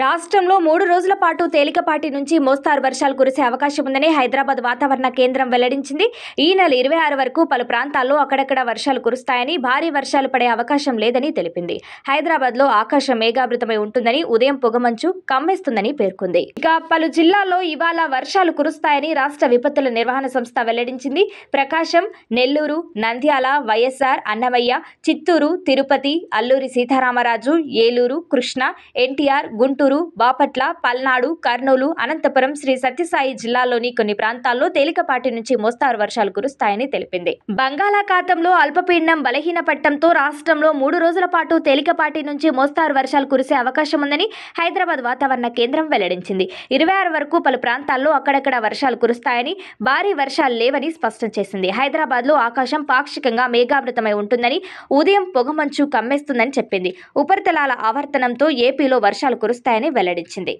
రాష్ట్రంలో మూడు రోజుల పాటు తేలికపాటి నుంచి మోస్తారు వర్షాలు కురిసే అవకాశం ఉందని హైదరాబాద్ వాతావరణ కేంద్రం వెల్లడించింది ఈ నెల ఇరవై ఆరు వరకు పలు ప్రాంతాల్లో అక్కడక్కడ వర్షాలు కురుస్తాయని భారీ వర్షాలు పడే అవకాశం లేదని తెలిపింది హైదరాబాద్లో ఆకాశం మేఘావృతమై ఉంటుందని ఉదయం పొగమంచు కమ్మేస్తుందని పేర్కొంది ఇక పలు జిల్లాల్లో ఇవాళ వర్షాలు కురుస్తాయని రాష్ట్ర విపత్తుల నిర్వహణ సంస్థ వెల్లడించింది ప్రకాశం నెల్లూరు నంద్యాల వైఎస్ఆర్ అన్నమయ్య చిత్తూరు తిరుపతి అల్లూరి సీతారామరాజు ఏలూరు కృష్ణ ఎన్టీఆర్ గుంటూరు గుంటూరు బాపట్ల పల్నాడు కర్నూలు అనంతపురం శ్రీ సత్యసాయి జిల్లాలోని కొన్ని ప్రాంతాల్లో తేలికపాటి నుంచి మోస్తారు వర్షాలు కురుస్తాయని తెలిపింది బంగాళాఖాతంలో అల్పపీడనం బలహీన పట్టంతో రాష్ట్రంలో మూడు రోజుల పాటు తేలికపాటి నుంచి మోస్తారు వర్షాలు కురిసే అవకాశం ఉందని హైదరాబాద్ వాతావరణ కేంద్రం వెల్లడించింది ఇరవై ఆరు వరకు పలు ప్రాంతాల్లో అక్కడక్కడ వర్షాలు కురుస్తాయని భారీ వర్షాలు లేవని స్పష్టం చేసింది హైదరాబాద్లో ఆకాశం పాక్షికంగా మేఘావృతమై ఉంటుందని ఉదయం పొగమంచు కమ్మేస్తుందని చెప్పింది ఉపరితలాల ఆవర్తనంతో ఏపీలో వర్షాలు కురుస్తాయి వస్తాయని వెల్లడించింది